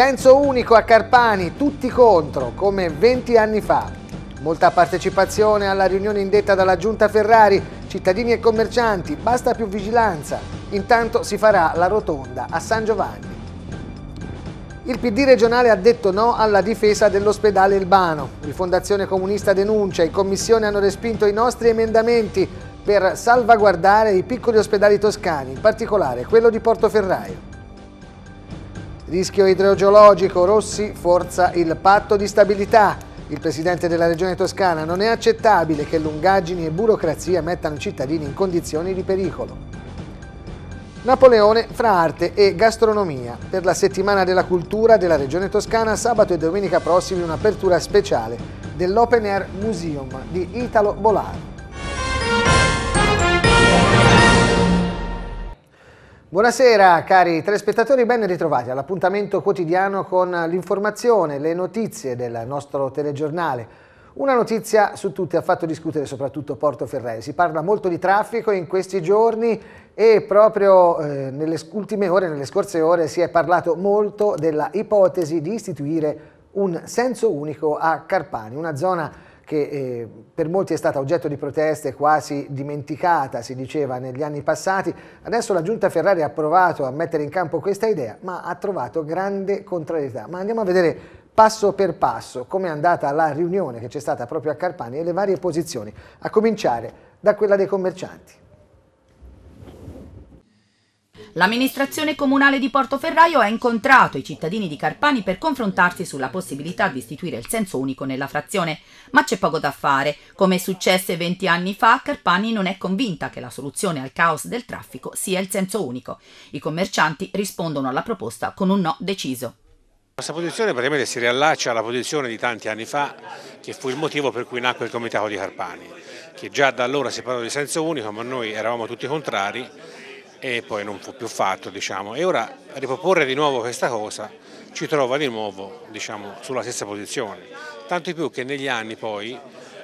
Senso unico a Carpani, tutti contro, come 20 anni fa. Molta partecipazione alla riunione indetta dalla Giunta Ferrari, cittadini e commercianti, basta più vigilanza. Intanto si farà la rotonda a San Giovanni. Il PD regionale ha detto no alla difesa dell'ospedale Elbano. Il Fondazione Comunista denuncia, in commissione hanno respinto i nostri emendamenti per salvaguardare i piccoli ospedali toscani, in particolare quello di Portoferraio. Rischio idrogeologico, Rossi forza il patto di stabilità. Il presidente della regione toscana non è accettabile che lungaggini e burocrazia mettano i cittadini in condizioni di pericolo. Napoleone fra arte e gastronomia. Per la settimana della cultura della regione toscana sabato e domenica prossimi un'apertura speciale dell'Open Air Museum di Italo Bolaro. Buonasera cari telespettatori, ben ritrovati all'appuntamento quotidiano con l'informazione, le notizie del nostro telegiornale. Una notizia su tutte ha fatto discutere soprattutto Portoferrei, si parla molto di traffico in questi giorni e proprio eh, nelle ultime ore, nelle scorse ore si è parlato molto della ipotesi di istituire un senso unico a Carpani, una zona che eh, per molti è stata oggetto di proteste quasi dimenticata, si diceva, negli anni passati. Adesso la Giunta Ferrari ha provato a mettere in campo questa idea, ma ha trovato grande contrarietà. Ma andiamo a vedere passo per passo come è andata la riunione che c'è stata proprio a Carpani e le varie posizioni, a cominciare da quella dei commercianti. L'amministrazione comunale di Portoferraio ha incontrato i cittadini di Carpani per confrontarsi sulla possibilità di istituire il senso unico nella frazione, ma c'è poco da fare. Come successe 20 anni fa, Carpani non è convinta che la soluzione al caos del traffico sia il senso unico. I commercianti rispondono alla proposta con un no deciso. Questa posizione praticamente si riallaccia alla posizione di tanti anni fa, che fu il motivo per cui nacque il Comitato di Carpani, che già da allora si parlava di senso unico, ma noi eravamo tutti contrari e poi non fu più fatto diciamo. e ora riproporre di nuovo questa cosa ci trova di nuovo diciamo, sulla stessa posizione tanto più che negli anni poi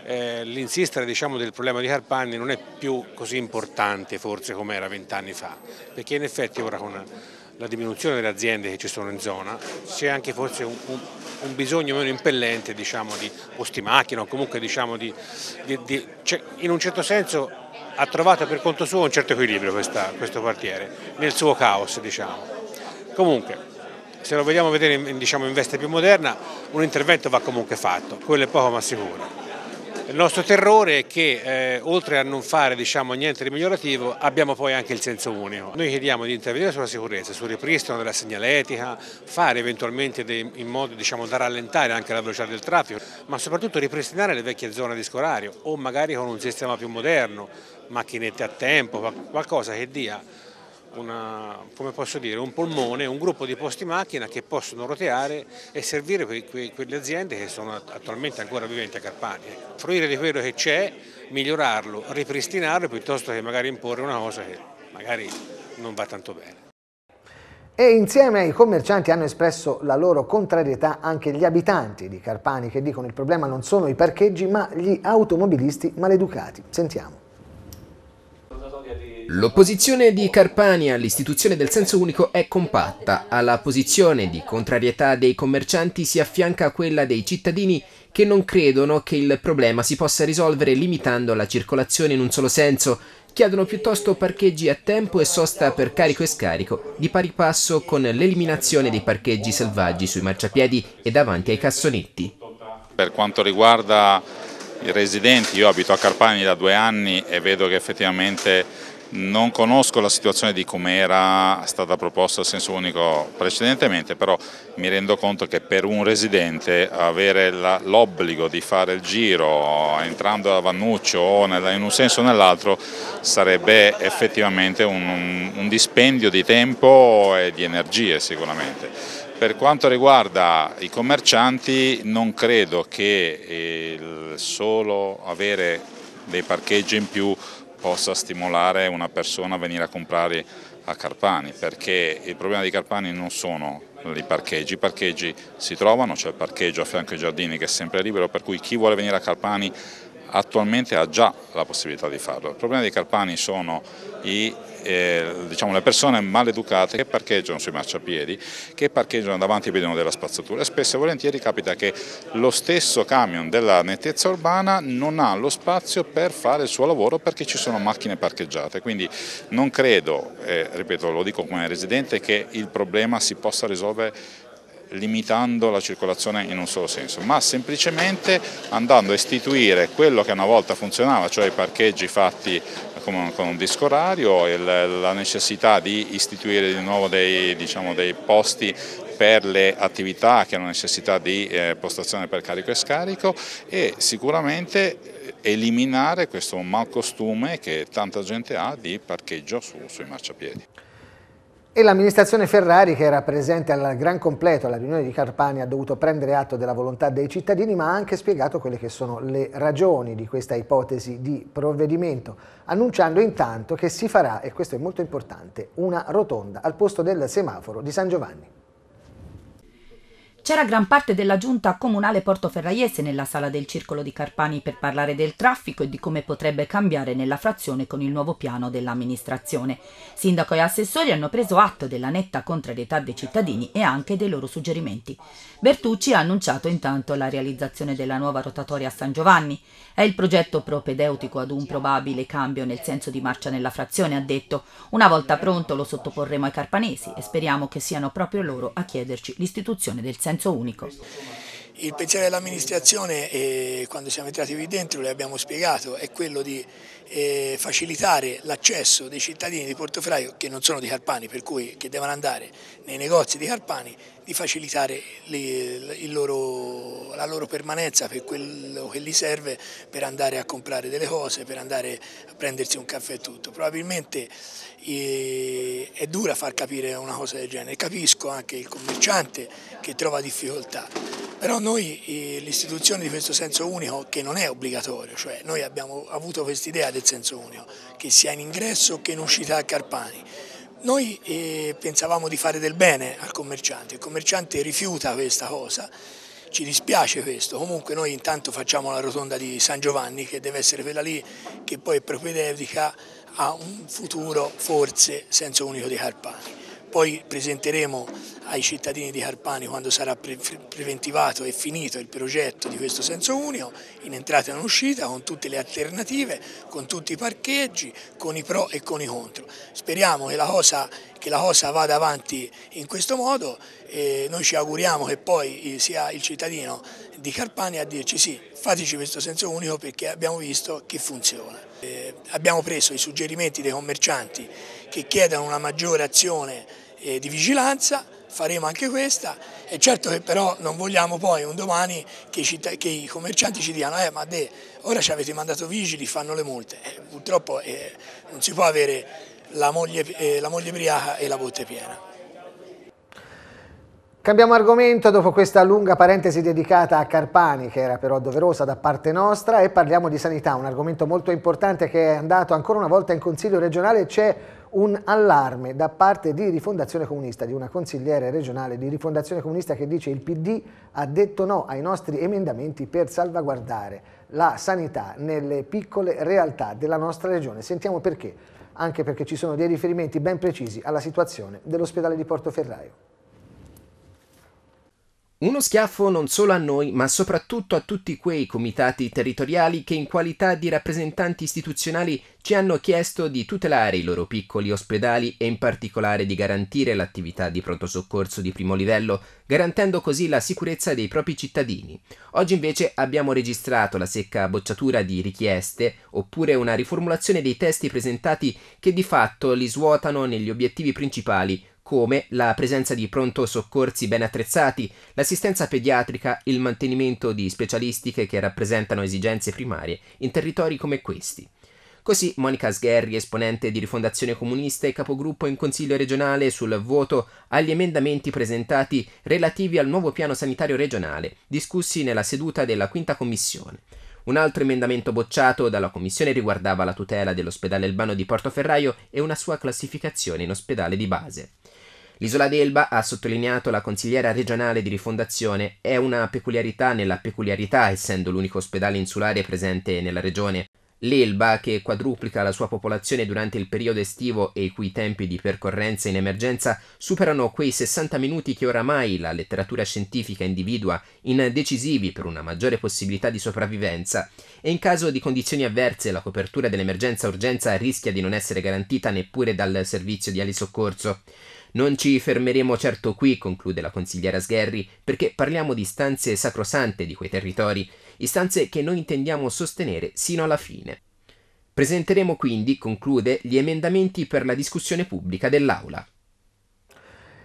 eh, l'insistere diciamo, del problema di Carpanni non è più così importante forse come era vent'anni fa perché in effetti ora con la diminuzione delle aziende che ci sono in zona c'è anche forse un, un, un, bisogno meno impellente diciamo, di posti macchina o comunque diciamo, di, di, di cioè, in un certo senso ha trovato per conto suo un certo equilibrio questa, questo quartiere, nel suo caos diciamo. Comunque, se lo vogliamo vedere in, diciamo, in veste più moderna, un intervento va comunque fatto, quello è poco ma sicuro. Il nostro terrore è che eh, oltre a non fare diciamo, niente di migliorativo abbiamo poi anche il senso unico. Noi chiediamo di intervenire sulla sicurezza, sul ripristino della segnaletica, fare eventualmente dei, in modo diciamo, da rallentare anche la velocità del traffico, ma soprattutto ripristinare le vecchie zone di scolario o magari con un sistema più moderno, macchinette a tempo, qualcosa che dia una, dire, un polmone, un gruppo di posti macchina che possono roteare e servire que, que, quelle aziende che sono attualmente ancora viventi a Carpani. Ecco. Fruire di quello che c'è, migliorarlo, ripristinarlo piuttosto che magari imporre una cosa che magari non va tanto bene. E insieme ai commercianti hanno espresso la loro contrarietà anche gli abitanti di Carpani che dicono il problema non sono i parcheggi ma gli automobilisti maleducati. Sentiamo. L'opposizione di Carpani all'istituzione del senso unico è compatta. Alla posizione di contrarietà dei commercianti si affianca quella dei cittadini che non credono che il problema si possa risolvere limitando la circolazione in un solo senso. Chiedono piuttosto parcheggi a tempo e sosta per carico e scarico, di pari passo con l'eliminazione dei parcheggi selvaggi sui marciapiedi e davanti ai cassonetti. Per quanto riguarda i residenti, io abito a Carpani da due anni e vedo che effettivamente non conosco la situazione di come era stata proposta il senso unico precedentemente, però mi rendo conto che per un residente avere l'obbligo di fare il giro entrando a Vannuccio o in un senso o nell'altro sarebbe effettivamente un, un dispendio di tempo e di energie sicuramente. Per quanto riguarda i commercianti non credo che solo avere dei parcheggi in più possa stimolare una persona a venire a comprare a Carpani, perché il problema di Carpani non sono i parcheggi, i parcheggi si trovano, c'è il parcheggio a fianco ai giardini che è sempre libero, per cui chi vuole venire a Carpani attualmente ha già la possibilità di farlo. Il problema di Carpani sono i eh, diciamo, le persone maleducate che parcheggiano sui marciapiedi, che parcheggiano davanti e vedono della spazzatura e spesso e volentieri capita che lo stesso camion della nettezza urbana non ha lo spazio per fare il suo lavoro perché ci sono macchine parcheggiate, quindi non credo, eh, ripeto lo dico come residente, che il problema si possa risolvere limitando la circolazione in un solo senso, ma semplicemente andando a istituire quello che una volta funzionava, cioè i parcheggi fatti con, con un disco orario e la necessità di istituire di nuovo dei, diciamo, dei posti per le attività che hanno necessità di eh, postazione per carico e scarico e sicuramente eh, eliminare questo malcostume che tanta gente ha di parcheggio su, sui marciapiedi e l'amministrazione Ferrari, che era presente al gran completo alla riunione di Carpani, ha dovuto prendere atto della volontà dei cittadini, ma ha anche spiegato quelle che sono le ragioni di questa ipotesi di provvedimento, annunciando intanto che si farà, e questo è molto importante, una rotonda al posto del semaforo di San Giovanni. C'era gran parte della giunta comunale portoferraiese nella sala del circolo di Carpani per parlare del traffico e di come potrebbe cambiare nella frazione con il nuovo piano dell'amministrazione. Sindaco e assessori hanno preso atto della netta contrarietà dei cittadini e anche dei loro suggerimenti. Bertucci ha annunciato intanto la realizzazione della nuova rotatoria a San Giovanni. È il progetto propedeutico ad un probabile cambio nel senso di marcia nella frazione, ha detto. Una volta pronto lo sottoporremo ai carpanesi e speriamo che siano proprio loro a chiederci l'istituzione del Senato senso unico. Il pensiero dell'amministrazione, eh, quando siamo entrati qui dentro, l'abbiamo spiegato, è quello di eh, facilitare l'accesso dei cittadini di Portofraio che non sono di Carpani, per cui che devono andare nei negozi di Carpani, di facilitare le, loro, la loro permanenza per quello che gli serve per andare a comprare delle cose, per andare a prendersi un caffè e tutto. Probabilmente eh, è dura far capire una cosa del genere, capisco anche il commerciante che trova difficoltà però noi eh, l'istituzione di questo senso unico che non è obbligatorio, cioè noi abbiamo avuto quest'idea del senso unico, che sia in ingresso che in uscita a Carpani. Noi eh, pensavamo di fare del bene al commerciante, il commerciante rifiuta questa cosa, ci dispiace questo, comunque noi intanto facciamo la rotonda di San Giovanni che deve essere quella lì che poi è propedeutica a un futuro forse senso unico di Carpani. Poi presenteremo ai cittadini di Carpani quando sarà preventivato e finito il progetto di questo senso unico, in entrata e in uscita, con tutte le alternative, con tutti i parcheggi, con i pro e con i contro. Speriamo che la cosa, che la cosa vada avanti in questo modo e noi ci auguriamo che poi sia il cittadino di Carpani a dirci sì, fateci questo senso unico perché abbiamo visto che funziona. Eh, abbiamo preso i suggerimenti dei commercianti che chiedono una maggiore azione eh, di vigilanza, faremo anche questa e certo che però non vogliamo poi un domani che i, che i commercianti ci diano eh, ma de, ora ci avete mandato vigili, fanno le multe, eh, purtroppo eh, non si può avere la moglie, eh, la moglie briaca e la botte piena. Cambiamo argomento dopo questa lunga parentesi dedicata a Carpani, che era però doverosa da parte nostra, e parliamo di sanità, un argomento molto importante che è andato ancora una volta in Consiglio regionale. C'è un allarme da parte di Rifondazione Comunista, di una consigliere regionale di Rifondazione Comunista che dice il PD ha detto no ai nostri emendamenti per salvaguardare la sanità nelle piccole realtà della nostra regione. Sentiamo perché, anche perché ci sono dei riferimenti ben precisi alla situazione dell'ospedale di Portoferraio. Uno schiaffo non solo a noi, ma soprattutto a tutti quei comitati territoriali che in qualità di rappresentanti istituzionali ci hanno chiesto di tutelare i loro piccoli ospedali e in particolare di garantire l'attività di pronto soccorso di primo livello, garantendo così la sicurezza dei propri cittadini. Oggi invece abbiamo registrato la secca bocciatura di richieste, oppure una riformulazione dei testi presentati che di fatto li svuotano negli obiettivi principali come la presenza di pronto soccorsi ben attrezzati, l'assistenza pediatrica, il mantenimento di specialistiche che rappresentano esigenze primarie in territori come questi. Così Monica Sgherri, esponente di Rifondazione Comunista e capogruppo in Consiglio regionale sul voto agli emendamenti presentati relativi al nuovo piano sanitario regionale, discussi nella seduta della quinta commissione. Un altro emendamento bocciato dalla commissione riguardava la tutela dell'ospedale Albano di Portoferraio e una sua classificazione in ospedale di base. L'isola d'Elba, ha sottolineato la consigliera regionale di rifondazione, è una peculiarità nella peculiarità, essendo l'unico ospedale insulare presente nella regione. L'Elba, che quadruplica la sua popolazione durante il periodo estivo e i cui tempi di percorrenza in emergenza superano quei 60 minuti che oramai la letteratura scientifica individua in decisivi per una maggiore possibilità di sopravvivenza, e in caso di condizioni avverse la copertura dell'emergenza-urgenza rischia di non essere garantita neppure dal servizio di alisoccorso. Non ci fermeremo certo qui, conclude la consigliera Sgherri, perché parliamo di istanze sacrosante di quei territori, istanze che noi intendiamo sostenere sino alla fine. Presenteremo quindi, conclude, gli emendamenti per la discussione pubblica dell'Aula.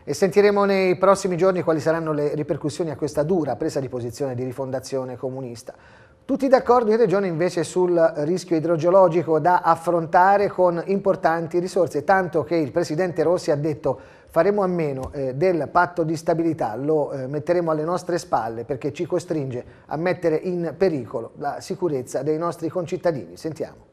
E sentiremo nei prossimi giorni quali saranno le ripercussioni a questa dura presa di posizione di rifondazione comunista. Tutti d'accordo in Regione invece sul rischio idrogeologico da affrontare con importanti risorse, tanto che il Presidente Rossi ha detto faremo a meno eh, del patto di stabilità, lo eh, metteremo alle nostre spalle perché ci costringe a mettere in pericolo la sicurezza dei nostri concittadini. Sentiamo.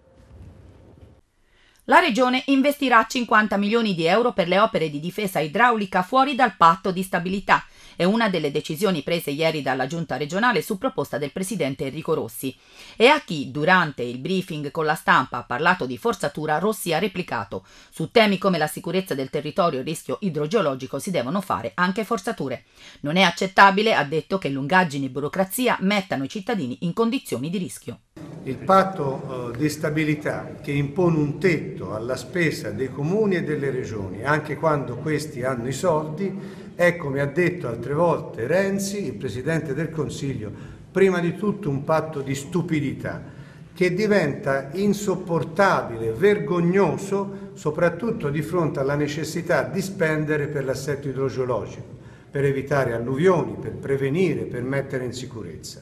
La Regione investirà 50 milioni di euro per le opere di difesa idraulica fuori dal patto di stabilità è una delle decisioni prese ieri dalla giunta regionale su proposta del presidente Enrico Rossi. E a chi durante il briefing con la stampa ha parlato di forzatura, Rossi ha replicato: Su temi come la sicurezza del territorio e il rischio idrogeologico si devono fare anche forzature. Non è accettabile, ha detto, che lungaggini e burocrazia mettano i cittadini in condizioni di rischio. Il patto eh, di stabilità che impone un tetto alla spesa dei comuni e delle regioni, anche quando questi hanno i soldi, Ecco, mi ha detto altre volte Renzi, il Presidente del Consiglio, prima di tutto un patto di stupidità che diventa insopportabile, vergognoso, soprattutto di fronte alla necessità di spendere per l'assetto idrogeologico, per evitare alluvioni, per prevenire, per mettere in sicurezza.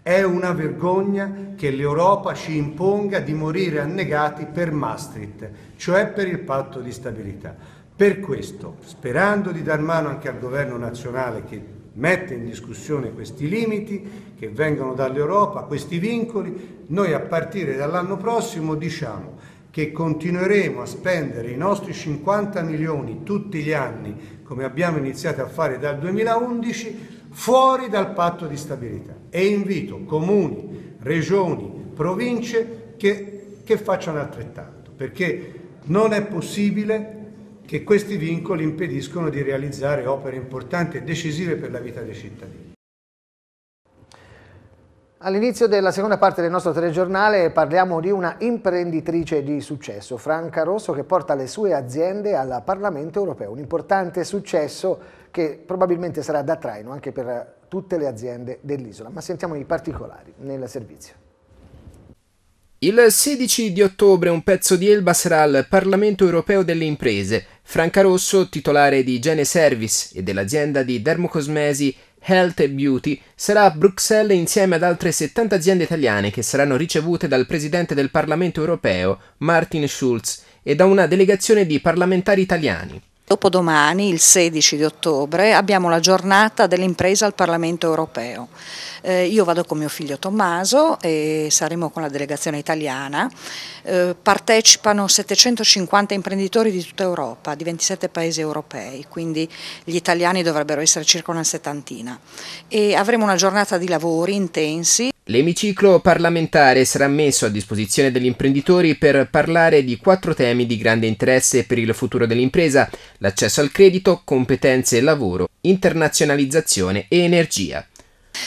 È una vergogna che l'Europa ci imponga di morire annegati per Maastricht, cioè per il patto di stabilità. Per questo, sperando di dar mano anche al governo nazionale che mette in discussione questi limiti che vengono dall'Europa, questi vincoli, noi a partire dall'anno prossimo diciamo che continueremo a spendere i nostri 50 milioni tutti gli anni, come abbiamo iniziato a fare dal 2011, fuori dal patto di stabilità. E invito comuni, regioni, province che, che facciano altrettanto, perché non è possibile che questi vincoli impediscono di realizzare opere importanti e decisive per la vita dei cittadini. All'inizio della seconda parte del nostro telegiornale parliamo di una imprenditrice di successo, Franca Rosso, che porta le sue aziende al Parlamento europeo. Un importante successo che probabilmente sarà da traino anche per tutte le aziende dell'isola. Ma sentiamo i particolari nel servizio. Il 16 di ottobre un pezzo di Elba sarà al Parlamento europeo delle imprese. Franca Rosso, titolare di Gene Service e dell'azienda di dermocosmesi Health e Beauty, sarà a Bruxelles insieme ad altre 70 aziende italiane che saranno ricevute dal presidente del Parlamento europeo, Martin Schulz, e da una delegazione di parlamentari italiani. Dopodomani, il 16 di ottobre, abbiamo la giornata dell'impresa al Parlamento europeo. Eh, io vado con mio figlio Tommaso e saremo con la delegazione italiana. Eh, partecipano 750 imprenditori di tutta Europa, di 27 paesi europei, quindi gli italiani dovrebbero essere circa una settantina. E avremo una giornata di lavori intensi. L'emiciclo parlamentare sarà messo a disposizione degli imprenditori per parlare di quattro temi di grande interesse per il futuro dell'impresa, l'accesso al credito, competenze e lavoro, internazionalizzazione e energia.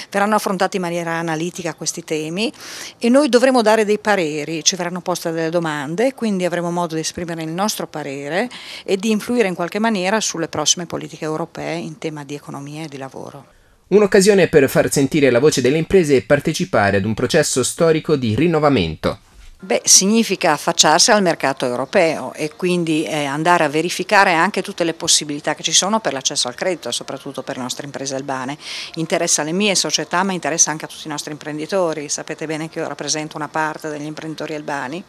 Verranno affrontati in maniera analitica questi temi e noi dovremo dare dei pareri, ci verranno poste delle domande, quindi avremo modo di esprimere il nostro parere e di influire in qualche maniera sulle prossime politiche europee in tema di economia e di lavoro. Un'occasione per far sentire la voce delle imprese e partecipare ad un processo storico di rinnovamento. Beh, significa affacciarsi al mercato europeo e quindi eh, andare a verificare anche tutte le possibilità che ci sono per l'accesso al credito, soprattutto per le nostre imprese albane. Interessa le mie società, ma interessa anche a tutti i nostri imprenditori. Sapete bene che io rappresento una parte degli imprenditori albani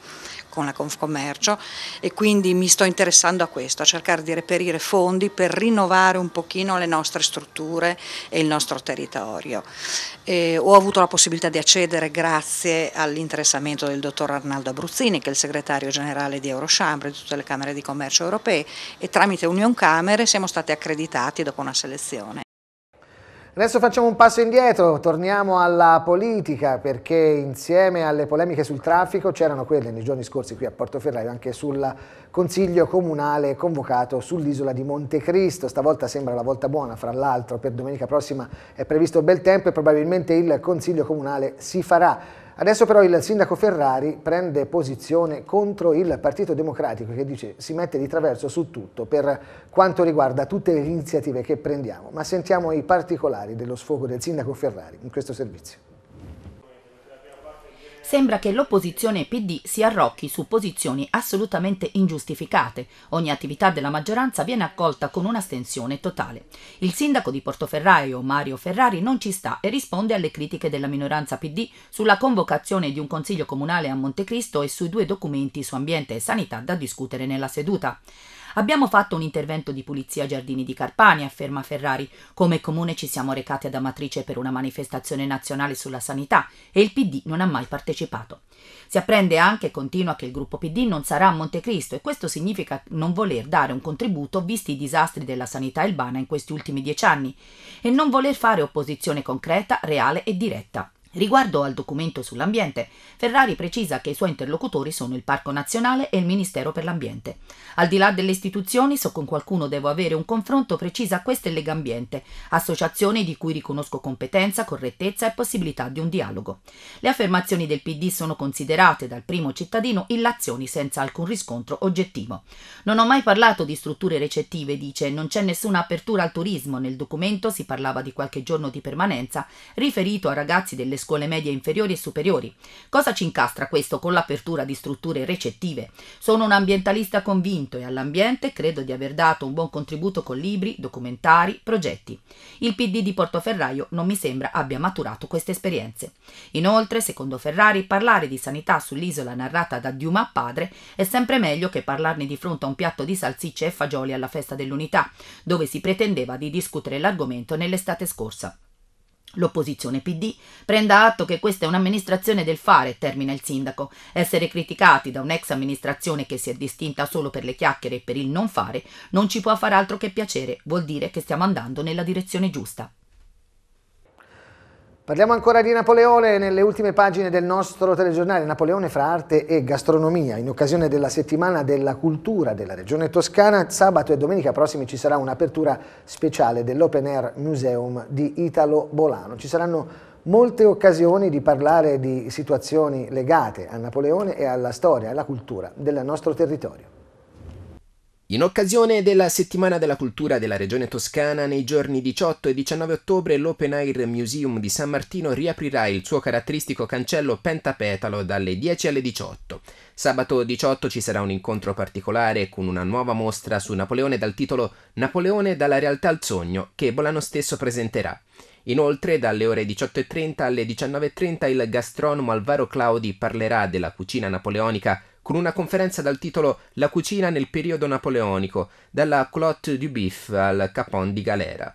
con la Confcommercio e quindi mi sto interessando a questo, a cercare di reperire fondi per rinnovare un pochino le nostre strutture e il nostro territorio. E ho avuto la possibilità di accedere grazie all'interessamento del dottor Arnaldo Abruzzini che è il segretario generale di Eurochambre, di tutte le Camere di Commercio europee e tramite Union Camere siamo stati accreditati dopo una selezione. Adesso facciamo un passo indietro, torniamo alla politica perché insieme alle polemiche sul traffico c'erano quelle nei giorni scorsi qui a Portoferraio anche sul consiglio comunale convocato sull'isola di Montecristo. Stavolta sembra la volta buona, fra l'altro per domenica prossima è previsto bel tempo e probabilmente il consiglio comunale si farà. Adesso però il sindaco Ferrari prende posizione contro il Partito Democratico che dice si mette di traverso su tutto per quanto riguarda tutte le iniziative che prendiamo, ma sentiamo i particolari dello sfogo del sindaco Ferrari in questo servizio sembra che l'opposizione PD si arrocchi su posizioni assolutamente ingiustificate. Ogni attività della maggioranza viene accolta con una stensione totale. Il sindaco di Portoferraio, Mario Ferrari, non ci sta e risponde alle critiche della minoranza PD sulla convocazione di un consiglio comunale a Montecristo e sui due documenti su ambiente e sanità da discutere nella seduta. Abbiamo fatto un intervento di pulizia ai giardini di Carpani, afferma Ferrari. Come comune ci siamo recati ad Amatrice per una manifestazione nazionale sulla sanità e il PD non ha mai partecipato. Si apprende anche e continua che il gruppo PD non sarà a Montecristo e questo significa non voler dare un contributo visti i disastri della sanità ilbana in questi ultimi dieci anni e non voler fare opposizione concreta, reale e diretta. Riguardo al documento sull'ambiente, Ferrari precisa che i suoi interlocutori sono il Parco Nazionale e il Ministero per l'Ambiente. Al di là delle istituzioni, so con qualcuno devo avere un confronto, precisa questa è Legambiente, associazione di cui riconosco competenza, correttezza e possibilità di un dialogo. Le affermazioni del PD sono considerate dal primo cittadino illazioni senza alcun riscontro oggettivo. Non ho mai parlato di strutture recettive, dice, non c'è nessuna apertura al turismo, nel documento si parlava di qualche giorno di permanenza, riferito a ragazzi delle scuole medie inferiori e superiori. Cosa ci incastra questo con l'apertura di strutture recettive? Sono un ambientalista convinto e all'ambiente credo di aver dato un buon contributo con libri, documentari, progetti. Il PD di Portoferraio non mi sembra abbia maturato queste esperienze. Inoltre, secondo Ferrari, parlare di sanità sull'isola narrata da Dumas padre è sempre meglio che parlarne di fronte a un piatto di salsicce e fagioli alla festa dell'unità, dove si pretendeva di discutere l'argomento nell'estate scorsa. L'opposizione PD prenda atto che questa è un'amministrazione del fare, termina il sindaco. Essere criticati da un'ex amministrazione che si è distinta solo per le chiacchiere e per il non fare non ci può far altro che piacere, vuol dire che stiamo andando nella direzione giusta. Parliamo ancora di Napoleone nelle ultime pagine del nostro telegiornale Napoleone fra arte e gastronomia. In occasione della settimana della cultura della regione toscana, sabato e domenica prossimi ci sarà un'apertura speciale dell'Open Air Museum di Italo Bolano. Ci saranno molte occasioni di parlare di situazioni legate a Napoleone e alla storia e alla cultura del nostro territorio. In occasione della Settimana della Cultura della Regione Toscana, nei giorni 18 e 19 ottobre l'Open Air Museum di San Martino riaprirà il suo caratteristico cancello pentapetalo dalle 10 alle 18. Sabato 18 ci sarà un incontro particolare con una nuova mostra su Napoleone dal titolo Napoleone dalla realtà al sogno, che Bolano stesso presenterà. Inoltre, dalle ore 18.30 alle 19.30 il gastronomo Alvaro Claudi parlerà della cucina napoleonica con una conferenza dal titolo La cucina nel periodo napoleonico, dalla Clotte du Bif al Capon di Galera.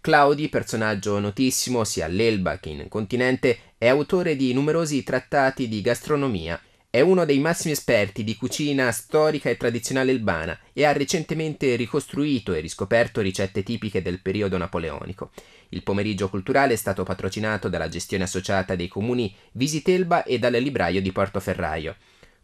Claudi, personaggio notissimo sia all'Elba che in continente, è autore di numerosi trattati di gastronomia. È uno dei massimi esperti di cucina storica e tradizionale elbana e ha recentemente ricostruito e riscoperto ricette tipiche del periodo napoleonico. Il pomeriggio culturale è stato patrocinato dalla gestione associata dei comuni Visitelba e dal libraio di Portoferraio.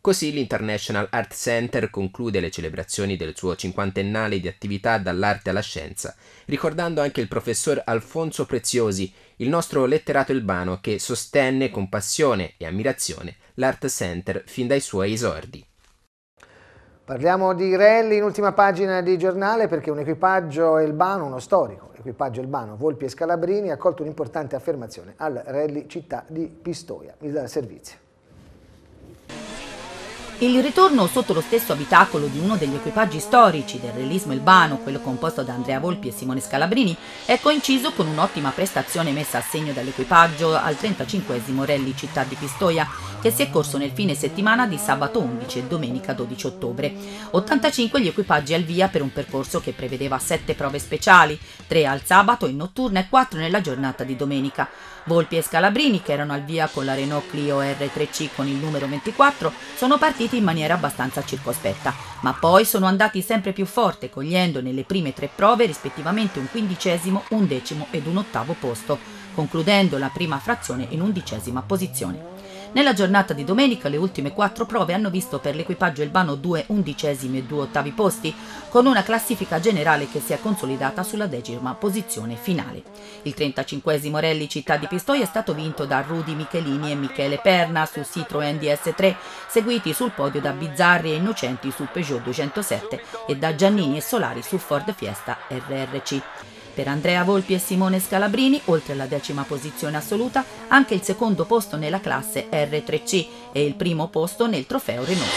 Così l'International Art Center conclude le celebrazioni del suo cinquantennale di attività dall'arte alla scienza, ricordando anche il professor Alfonso Preziosi, il nostro letterato urbano che sostenne con passione e ammirazione l'Art Center fin dai suoi esordi. Parliamo di rally in ultima pagina di giornale perché un equipaggio elbano, uno storico equipaggio elbano, Volpi e Scalabrini, ha accolto un'importante affermazione al rally città di Pistoia. Mi Il servizio. Il ritorno sotto lo stesso abitacolo di uno degli equipaggi storici del realismo ilbano, quello composto da Andrea Volpi e Simone Scalabrini, è coinciso con un'ottima prestazione messa a segno dall'equipaggio al 35 Rally Città di Pistoia, che si è corso nel fine settimana di sabato 11 e domenica 12 ottobre. 85 gli equipaggi al via per un percorso che prevedeva 7 prove speciali, 3 al sabato in notturna e 4 nella giornata di domenica. Volpi e Scalabrini, che erano al via con la Renault Clio R3C con il numero 24, sono partiti in maniera abbastanza circospetta, ma poi sono andati sempre più forte, cogliendo nelle prime tre prove rispettivamente un quindicesimo, un decimo ed un ottavo posto, concludendo la prima frazione in undicesima posizione. Nella giornata di domenica le ultime quattro prove hanno visto per l'equipaggio elbano due undicesimi e due ottavi posti, con una classifica generale che si è consolidata sulla decima posizione finale. Il 35 Rally Città di Pistoia è stato vinto da Rudi Michelini e Michele Perna su Citroën DS3, seguiti sul podio da Bizzarri e Innocenti su Peugeot 207 e da Giannini e Solari su Ford Fiesta RRC. Per Andrea Volpi e Simone Scalabrini, oltre alla decima posizione assoluta, anche il secondo posto nella classe R3C e il primo posto nel trofeo Renault.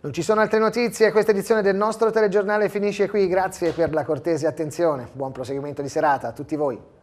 Non ci sono altre notizie, questa edizione del nostro telegiornale finisce qui, grazie per la cortese attenzione, buon proseguimento di serata a tutti voi.